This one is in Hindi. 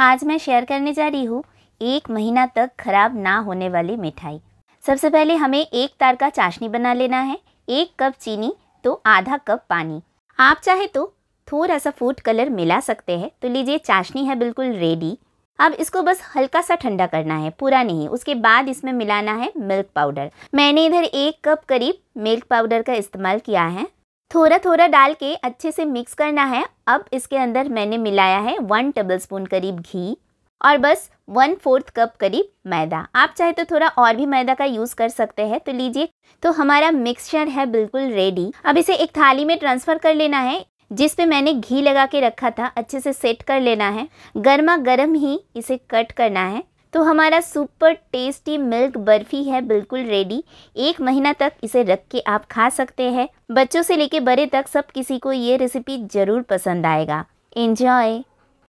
आज मैं शेयर करने जा रही हूँ एक महीना तक खराब ना होने वाली मिठाई सबसे पहले हमें एक तार का चाशनी बना लेना है एक कप चीनी तो आधा कप पानी आप चाहे तो थोड़ा सा फूड कलर मिला सकते हैं तो लीजिए चाशनी है बिल्कुल रेडी अब इसको बस हल्का सा ठंडा करना है पूरा नहीं उसके बाद इसमें मिलाना है मिल्क पाउडर मैंने इधर एक कप करीब मिल्क पाउडर का इस्तेमाल किया है थोड़ा थोड़ा डाल के अच्छे से मिक्स करना है अब इसके अंदर मैंने मिलाया है वन टेबलस्पून करीब घी और बस वन फोर्थ कप करीब मैदा आप चाहे तो थोड़ा और भी मैदा का यूज़ कर सकते हैं तो लीजिए तो हमारा मिक्सचर है बिल्कुल रेडी अब इसे एक थाली में ट्रांसफ़र कर लेना है जिस पे मैंने घी लगा के रखा था अच्छे से सेट कर लेना है गर्मा गर्म ही इसे कट करना है तो हमारा सुपर टेस्टी मिल्क बर्फ़ी है बिल्कुल रेडी एक महीना तक इसे रख के आप खा सकते हैं बच्चों से लेके बड़े तक सब किसी को ये रेसिपी ज़रूर पसंद आएगा एंजॉय